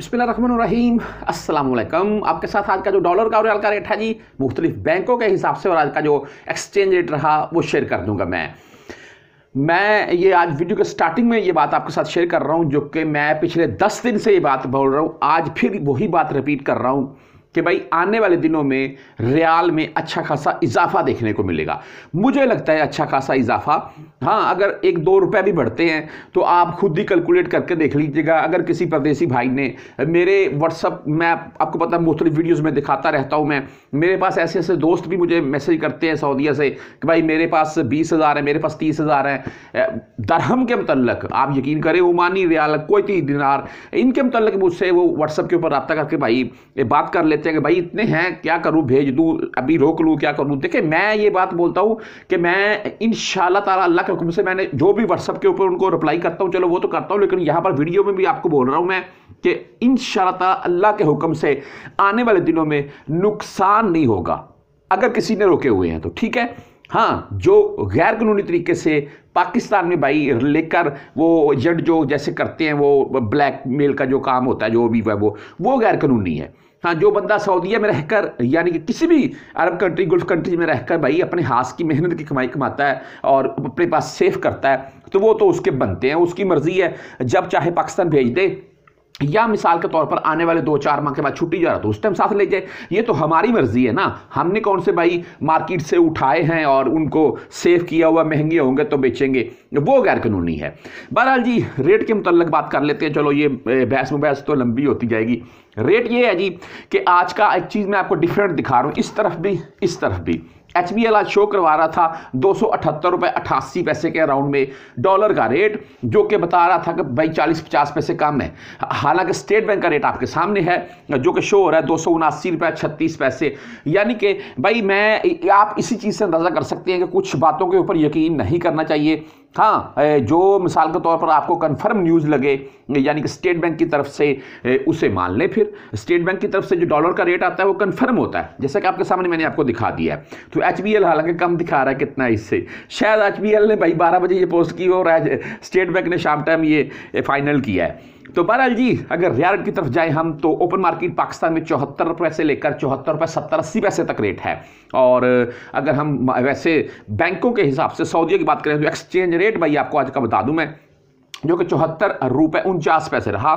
रहीम अस्सलाम आपके साथ आज का जो डॉलर का और रियाल का रेट है जी मुख्तलिफ बैंकों के हिसाब से और आज का जो एक्सचेंज रेट रहा वो शेयर कर दूंगा मैं मैं ये आज वीडियो के स्टार्टिंग में ये बात आपके साथ शेयर कर रहा हूँ जो कि मैं पिछले दस दिन से ये बात बोल रहा हूँ आज फिर वही बात रिपीट कर रहा हूँ कि भाई आने वाले दिनों में रियाल में अच्छा खासा इजाफा देखने को मिलेगा मुझे लगता है अच्छा खासा इजाफा हाँ अगर एक दो रुपये भी बढ़ते हैं तो आप खुद ही कैलकुलेट करके देख लीजिएगा अगर किसी परदेसी भाई ने मेरे व्हाट्सअप मैं आपको पता है मुख्तलिफ वीडियोज़ में दिखाता रहता हूँ मैं मेरे पास ऐसे ऐसे दोस्त भी मुझे मैसेज करते हैं सऊदीया से कि भाई मेरे पास बीस हज़ार है मेरे पास तीस हज़ार है दरहम के मतलब आप यकीन करें ओमानी रियाल कोई दिनार इनके मतलब मुझसे वो व्हाट्सअप के ऊपर रबता करके भाई बात कर लेते लेते हैं कि भाई इतने हैं क्या करूं भेज दूं अभी रोक लूं क्या करूं देखिए मैं ये बात बोलता हूं कि मैं इन शाला तारा अल्लाह के हुक्म से मैंने जो भी व्हाट्सअप के ऊपर उनको रिप्लाई करता हूं चलो वो तो करता हूं लेकिन यहां पर वीडियो में भी आपको बोल रहा हूं मैं कि इन ताला अल्लाह के हुक्म से आने वाले दिनों में नुकसान नहीं होगा अगर किसी ने रोके हुए हैं तो ठीक है हाँ जो गैर कानूनी तरीके से पाकिस्तान में भाई लेकर वो एजेंट जो जैसे करते हैं वो ब्लैक मेल का जो काम होता है जो भी वह वो वो गैर कानूनी है हाँ जो बंदा सऊदीया में रहकर यानी कि किसी भी अरब कंट्री गुल्फ कंट्री में रहकर भाई अपने हाथ की मेहनत की कमाई कमाता है और अपने पास सेफ करता है तो वो तो उसके बनते हैं उसकी मर्ज़ी है जब चाहे पाकिस्तान भेज दे या मिसाल के तौर पर आने वाले दो चार माह के बाद छुट्टी जा रहा तो उस टाइम साथ ले जाए ये तो हमारी मर्जी है ना हमने कौन से भाई मार्केट से उठाए हैं और उनको सेव किया हुआ महंगे होंगे तो बेचेंगे वो गैर कानूनी है बहरहाल जी रेट के मुतल बात कर लेते हैं चलो ये बहस मुबहस तो लंबी होती जाएगी रेट ये है जी कि आज का एक चीज़ मैं आपको डिफरेंट दिखा रहा हूँ इस तरफ भी इस तरफ भी एच बी एल आज शो करवा रहा था दो सौ अठहत्तर रुपये अठासी पैसे के अराउंड में डॉलर का रेट जो कि बता रहा था कि भाई चालीस पचास पैसे कम है हालांकि स्टेट बैंक का रेट आपके सामने है जो कि शो हो रहा है दो सौ उनासी रुपये छत्तीस पैसे यानी कि भाई मैं आप इसी चीज़ से अंदाज़ा कर सकते हैं कि कुछ बातों के ऊपर यकीन नहीं करना चाहिए हाँ जो मिसाल के तौर पर आपको कन्फर्म न्यूज़ लगे यानी कि स्टेट बैंक की तरफ से उसे मान लें फिर स्टेट बैंक की तरफ से जो डॉलर का रेट आता है वो कन्फर्म होता है जैसा कि आपके सामने मैंने आपको दिखा दिया है तो एच बी एल हालांकि कम दिखा रहा है कितना इससे शायद एच एल ने भाई बारह बजे ये पोस्ट की और स्टेट बैंक ने शाम टाइम ये फाइनल किया है तो बहरहाल जी अगर रियाल की तरफ जाए हम तो ओपन मार्केट पाकिस्तान में चौहत्तर रुपये से लेकर चौहत्तर रुपये सत्तर अस्सी पैसे तक रेट है और अगर हम वैसे बैंकों के हिसाब से सऊदीया की बात करें तो एक्सचेंज रेट भाई आपको आज का बता दूं मैं जो कि चौहत्तर रुपये उनचास पैसे रहा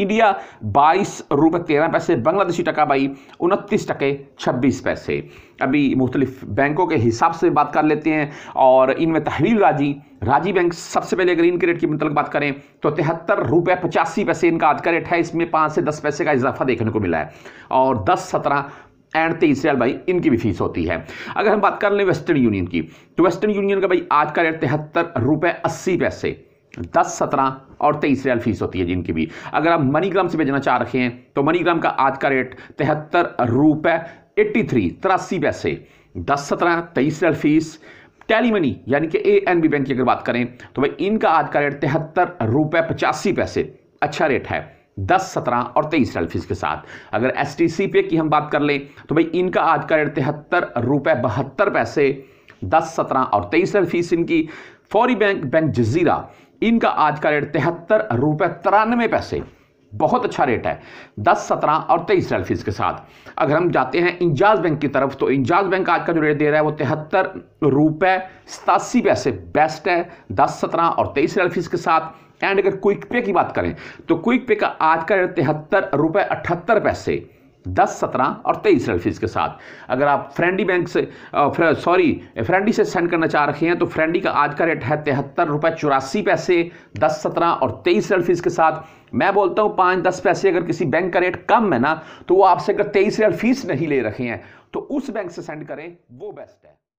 इंडिया बाईस रुपये तेरह पैसे बांग्लादेशी टका भाई उनतीस टके छब्बीस पैसे अभी मुख्तलिफ बैंकों के हिसाब से बात कर लेते हैं और इनमें तहवील राजी राजी बैंक सबसे पहले अगर इनके रेट की मतलब बात करें तो तिहत्तर रुपये पचासी पैसे इनका आज का रेट है इसमें पाँच से दस पैसे का इजाफा देखने को मिला है और दस सत्रह एंड तेईस रियाल भाई इनकी भी फीस होती है अगर हम बात कर लें वेस्टर्न यूनियन की तो वेस्टर्न यूनियन का भाई आज का रेट तिहत्तर रुपये अस्सी पैसे दस सत्रह और तेईस रियल फीस होती है जिनकी भी अगर आप मनीग्राम से भेजना चाह रहे हैं तो मनीग्राम का आज का रेट तिहत्तर रुपए एट्टी थ्री तिरासी पैसे दस सत्रह तेईस रियल फीस टैली मनी यानी कि ए एन बी बैंक की अगर बात करें तो भाई इनका आज का रेट तिहत्तर रुपए पचासी पैसे अच्छा रेट है दस सत्रह और तेईस रियल फीस के साथ अगर एस टी सी पे की हम बात कर लें तो भाई इनका आज का रेट तिहत्तर रुपये बहत्तर पैसे दस सत्रह और तेईस रेल फीस इनकी फौरी बैंक बैंक जजीरा इनका आज का रेट तिहत्तर रुपये तिरानवे पैसे बहुत अच्छा रेट है दस सत्रह और तेईस सेल्फीज के साथ अगर हम जाते हैं इंजाज बैंक की तरफ तो इंजाज बैंक आज का जो रेट दे रहा है वो तिहत्तर रुपये सतासी पैसे बेस्ट है दस सत्रह और तेईस सेल्फीज के साथ एंड अगर क्विक पे की बात करें तो क्विक पे का आज का रेट तिहत्तर रुपये अठहत्तर पैसे दस सत्रह और तेईस रेल फीस के साथ अगर आप फ्रेंडी बैंक से सॉरी फ्रेंडी से सेंड करना चाह रखे हैं तो फ्रेंडी का आज का रेट है तिहत्तर रुपये चौरासी पैसे दस सत्रह और तेईस रेल फीस के साथ मैं बोलता हूँ पाँच दस पैसे अगर किसी बैंक का रेट कम है ना तो वो आपसे अगर तेईस रेल फीस नहीं ले रखे हैं तो उस बैंक से सेंड करें वो बेस्ट है